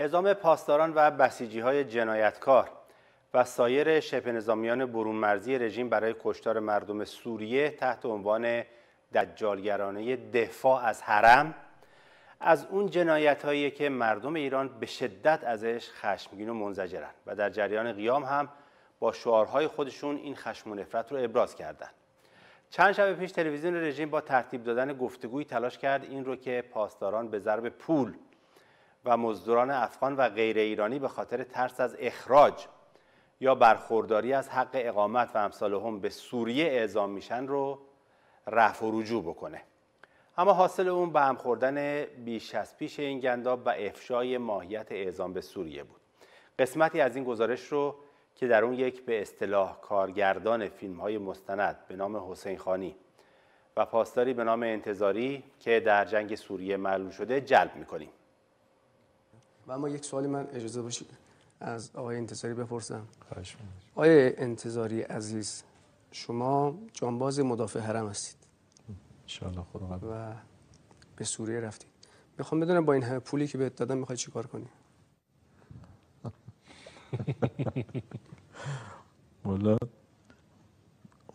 اعزام پاسداران و بسیجی های جنایتکار و سایر شبه نظامیان برون مرزی رژیم برای کشتار مردم سوریه تحت عنوان دجالگرانه دفاع از حرم از اون جنایت هایی که مردم ایران به شدت ازش خشمگین و منزجرن و در جریان قیام هم با شعارهای خودشون این خشم و نفرت رو ابراز کردند. چند شب پیش تلویزیون رژیم با ترتیب دادن گفتگوی تلاش کرد این رو که پاسداران به ضرب پول و مزدوران افغان و غیر ایرانی به خاطر ترس از اخراج یا برخورداری از حق اقامت و امثال هم به سوریه اعزام میشن رو رفع و رجوع بکنه اما حاصل اون به هم خوردن بیش از پیش این گنداب و افشای ماهیت اعزام به سوریه بود قسمتی از این گزارش رو که در اون یک به اصطلاح کارگردان فیلم های مستند به نام حسین خانی و پاسداری به نام انتظاری که در جنگ سوریه معلوم شده جلب میکنیم و اما یک سوالی من اجازه باشید از آقای انتظاری بپرسم خواهش آقای انتظاری عزیز شما جانباز مدافع حرم هستید خدا و به سوریه رفتید میخوام بدونم با این همه پولی که بهت دادم میخوای چیکار کنی والا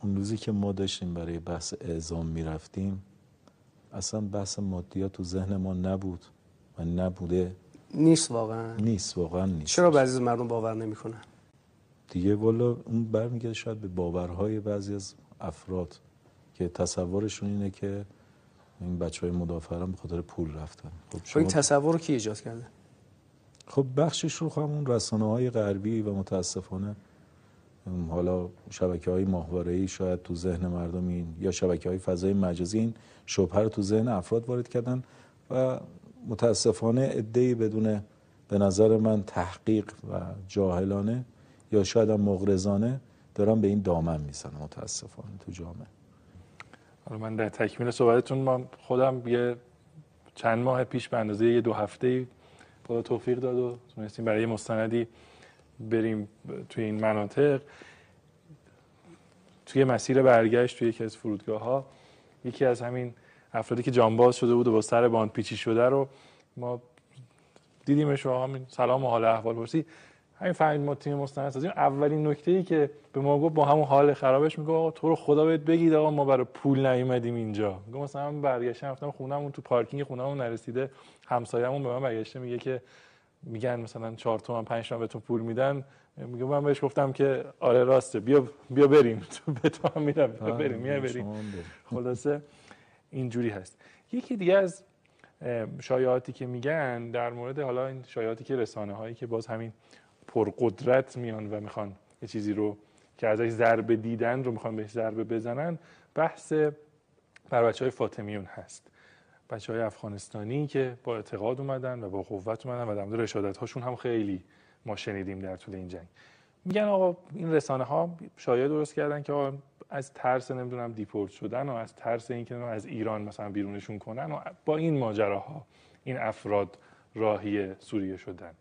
اون روزی که ما داشتیم برای بحث اعزام میرفتیم اصلا بحث مادیات تو ذهن ما نبود و نبوده نیست واقعا نیست واقعا نیست چرا بعضی از مردم باور نمیکنن دیگه والا اون برمیگرده شاید به باورهای بعضی از افراد که تصورشون اینه که این بچه های هم به خاطر پول رفتن خب, خب این تصور رو کی ایجاد کرده خب بخشش رو همون رسانه های غربی و متاسفانه حالا شبکه های ماهواره شاید تو ذهن مردم این یا شبکه های فضای مجازی این شبهه رو تو ذهن افراد وارد کردن و متاسفانه ادهی بدون به نظر من تحقیق و جاهلانه یا شاید هم مغرزانه دارن به این دامن میزنن متاسفانه تو جامعه حالا من در تکمیل صحبتتون من خودم یه چند ماه پیش به اندازه یه دو هفته با توفیق داد و تونستیم برای مستندی بریم توی این مناطق توی مسیر برگشت توی یکی از فرودگاه ها یکی از همین افرادی که جانباز شده بود و با سر باند پیچی شده رو ما دیدیمش و همین سلام و حال احوال پرسی همین فهمید ما تیم مستند اولین نکته ای که به ما گفت با همون حال خرابش میگه آقا تو رو خدا بهت بگید آقا ما برای پول نیومدیم اینجا میگه مثلا من برگشتم رفتم خونمون تو پارکینگ خونمون نرسیده همسایه‌مون به من برگشته میگه که میگن مثلا 4 تومن 5 تومن تو پول میدن میگه من بهش گفتم که آره راسته بیا بیا بریم تو به تو هم میدم بیا بریم بیا بریم خلاصه اینجوری هست یکی دیگه از شایعاتی که میگن در مورد حالا این شایعاتی که رسانه هایی که باز همین پرقدرت میان و میخوان یه چیزی رو که ازش ضربه دیدن رو میخوان بهش ضربه بزنن بحث بر بچه های فاطمیون هست بچه های افغانستانی که با اعتقاد اومدن و با قوت اومدن و در مورد رشادت هاشون هم خیلی ما شنیدیم در طول این جنگ میگن آقا این رسانه ها شایعه درست کردن که آقا از ترس نمیدونم دیپورت شدن و از ترس اینکه از ایران مثلا بیرونشون کنن و با این ماجراها این افراد راهی سوریه شدن